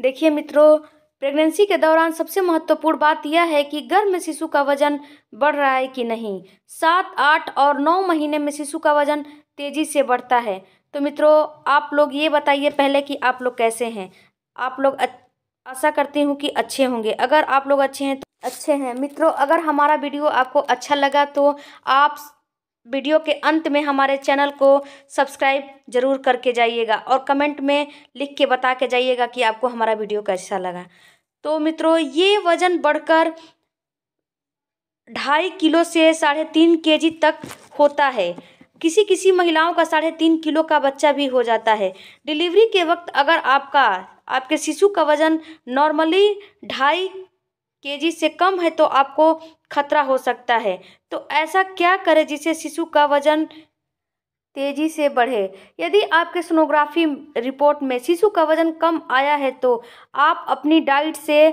देखिए मित्रों प्रेगनेंसी के दौरान सबसे महत्वपूर्ण बात यह है कि गर्भ में शिशु का वजन बढ़ रहा है कि नहीं सात आठ और नौ महीने में शिशु का वजन तेज़ी से बढ़ता है तो मित्रों आप लोग ये बताइए पहले कि आप लोग कैसे हैं आप लोग आशा करती हूँ कि अच्छे होंगे अगर आप लोग अच्छे हैं तो अच्छे हैं मित्रों अगर हमारा वीडियो आपको अच्छा लगा तो आप वीडियो के अंत में हमारे चैनल को सब्सक्राइब जरूर करके जाइएगा और कमेंट में लिख के बता के जाइएगा कि आपको हमारा वीडियो कैसा लगा तो मित्रों ये वज़न बढ़कर ढाई किलो से साढ़े तीन के जी तक होता है किसी किसी महिलाओं का साढ़े तीन किलो का बच्चा भी हो जाता है डिलीवरी के वक्त अगर आपका आपके शिशु का वज़न नॉर्मली ढाई जी से कम है तो आपको खतरा हो सकता है तो ऐसा क्या करें जिससे शिशु का वजन तेजी से बढ़े यदि आपके सोनोग्राफी रिपोर्ट में शिशु का वजन कम आया है तो आप अपनी डाइट से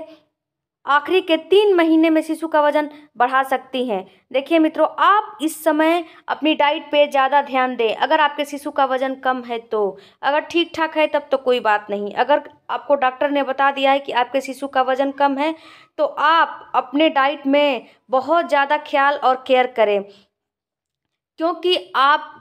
आखिरी के तीन महीने में शिशु का वजन बढ़ा सकती हैं देखिए मित्रों आप इस समय अपनी डाइट पे ज़्यादा ध्यान दें अगर आपके शिशु का वजन कम है तो अगर ठीक ठाक है तब तो कोई बात नहीं अगर आपको डॉक्टर ने बता दिया है कि आपके शिशु का वजन कम है तो आप अपने डाइट में बहुत ज़्यादा ख्याल और केयर करें क्योंकि आप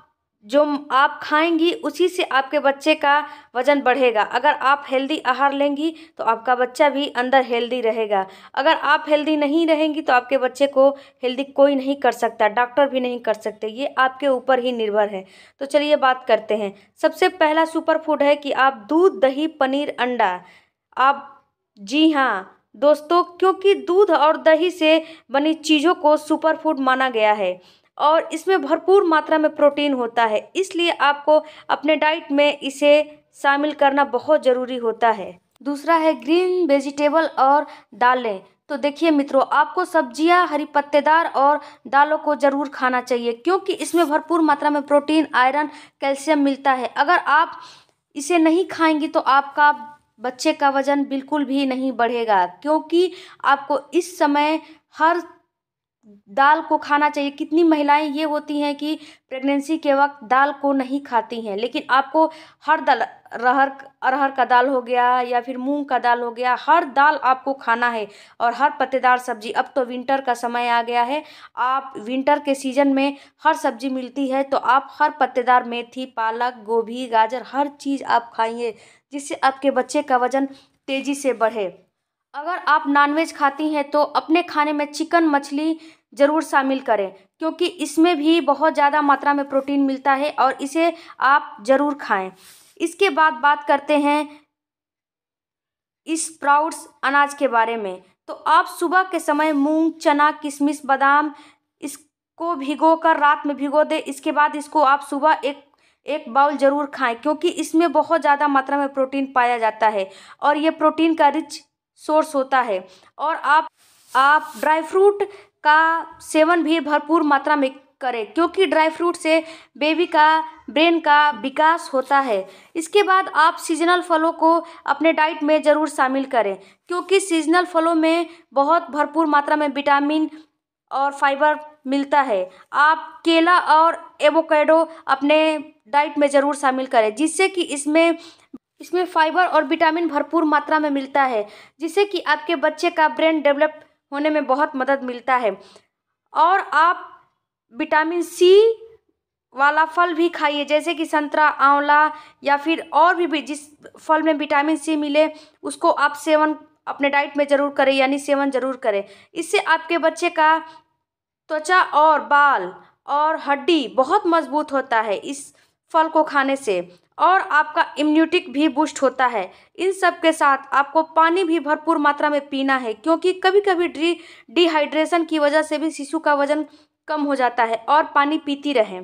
जो आप खाएंगी उसी से आपके बच्चे का वज़न बढ़ेगा अगर आप हेल्दी आहार लेंगी तो आपका बच्चा भी अंदर हेल्दी रहेगा अगर आप हेल्दी नहीं रहेंगी तो आपके बच्चे को हेल्दी कोई नहीं कर सकता डॉक्टर भी नहीं कर सकते ये आपके ऊपर ही निर्भर है तो चलिए बात करते हैं सबसे पहला सुपर फूड है कि आप दूध दही पनीर अंडा आप जी हाँ दोस्तों क्योंकि दूध और दही से बनी चीज़ों को सुपर फूड माना गया है और इसमें भरपूर मात्रा में प्रोटीन होता है इसलिए आपको अपने डाइट में इसे शामिल करना बहुत ज़रूरी होता है दूसरा है ग्रीन वेजिटेबल और दालें तो देखिए मित्रों आपको सब्जियां हरी पत्तेदार और दालों को ज़रूर खाना चाहिए क्योंकि इसमें भरपूर मात्रा में प्रोटीन आयरन कैल्शियम मिलता है अगर आप इसे नहीं खाएंगी तो आपका बच्चे का वज़न बिल्कुल भी नहीं बढ़ेगा क्योंकि आपको इस समय हर दाल को खाना चाहिए कितनी महिलाएं ये होती हैं कि प्रेगनेंसी के वक्त दाल को नहीं खाती हैं लेकिन आपको हर दाल अरहर अरहर का दाल हो गया या फिर मूंग का दाल हो गया हर दाल आपको खाना है और हर पत्तेदार सब्जी अब तो विंटर का समय आ गया है आप विंटर के सीज़न में हर सब्जी मिलती है तो आप हर पत्तेदार मेथी पालक गोभी गाजर हर चीज़ आप खाइए जिससे आपके बच्चे का वज़न तेज़ी से बढ़े अगर आप नॉनवेज खाती हैं तो अपने खाने में चिकन मछली ज़रूर शामिल करें क्योंकि इसमें भी बहुत ज़्यादा मात्रा में प्रोटीन मिलता है और इसे आप ज़रूर खाएं इसके बाद बात करते हैं इस स्प्राउट्स अनाज के बारे में तो आप सुबह के समय मूंग चना किशमिश बादाम इसको भिगो कर रात में भिगो दें इसके बाद इसको आप सुबह एक एक बाउल ज़रूर खाएं क्योंकि इसमें बहुत ज़्यादा मात्रा में प्रोटीन पाया जाता है और ये प्रोटीन का रिच सोर्स होता है और आप आप ड्राई फ्रूट का सेवन भी भरपूर मात्रा में करें क्योंकि ड्राई फ्रूट से बेबी का ब्रेन का विकास होता है इसके बाद आप सीजनल फलों को अपने डाइट में ज़रूर शामिल करें क्योंकि सीजनल फलों में बहुत भरपूर मात्रा में विटामिन और फाइबर मिलता है आप केला और एवोकेडो अपने डाइट में ज़रूर शामिल करें जिससे कि इसमें इसमें फाइबर और विटामिन भरपूर मात्रा में मिलता है जिससे कि आपके बच्चे का ब्रेन डेवलप होने में बहुत मदद मिलता है और आप विटामिन सी वाला फल भी खाइए जैसे कि संतरा आंवला या फिर और भी जिस फल में विटामिन सी मिले उसको आप सेवन अपने डाइट में ज़रूर करें यानी सेवन ज़रूर करें इससे आपके बच्चे का त्वचा और बाल और हड्डी बहुत मजबूत होता है इस फल को खाने से और आपका इम्यूनिटिक भी बूस्ट होता है इन सब के साथ आपको पानी भी भरपूर मात्रा में पीना है क्योंकि कभी कभी डी डिहाइड्रेशन की वजह से भी शिशु का वजन कम हो जाता है और पानी पीती रहें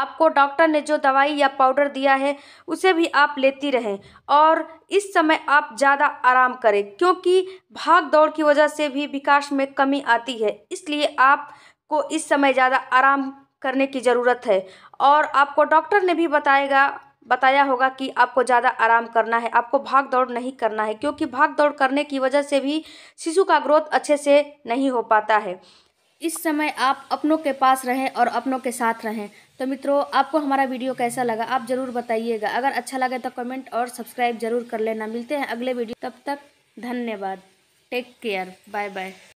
आपको डॉक्टर ने जो दवाई या पाउडर दिया है उसे भी आप लेती रहें और इस समय आप ज़्यादा आराम करें क्योंकि भाग दौड़ की वजह से भी विकास में कमी आती है इसलिए आपको इस समय ज़्यादा आराम करने की ज़रूरत है और आपको डॉक्टर ने भी बताएगा बताया होगा कि आपको ज़्यादा आराम करना है आपको भाग दौड़ नहीं करना है क्योंकि भाग दौड़ करने की वजह से भी शिशु का ग्रोथ अच्छे से नहीं हो पाता है इस समय आप अपनों के पास रहें और अपनों के साथ रहें तो मित्रों आपको हमारा वीडियो कैसा लगा आप ज़रूर बताइएगा अगर अच्छा लगे तो कमेंट और सब्सक्राइब जरूर कर लेना मिलते हैं अगले वीडियो तब तक धन्यवाद टेक केयर बाय बाय